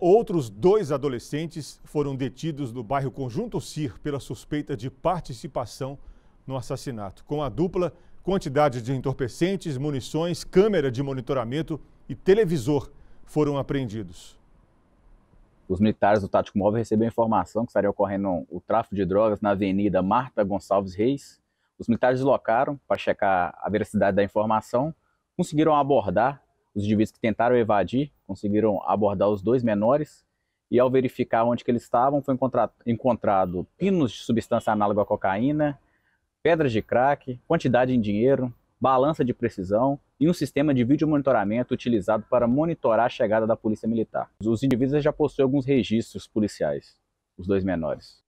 Outros dois adolescentes foram detidos no bairro Conjunto Cir pela suspeita de participação no assassinato. Com a dupla, quantidade de entorpecentes, munições, câmera de monitoramento e televisor foram apreendidos. Os militares do Tático Móvel receberam informação que estaria ocorrendo o tráfico de drogas na Avenida Marta Gonçalves Reis. Os militares deslocaram para checar a veracidade da informação, conseguiram abordar os indivíduos que tentaram evadir conseguiram abordar os dois menores e ao verificar onde que eles estavam, foi encontrado pinos de substância análoga à cocaína, pedras de crack, quantidade em dinheiro, balança de precisão e um sistema de vídeo monitoramento utilizado para monitorar a chegada da polícia militar. Os indivíduos já possuem alguns registros policiais, os dois menores.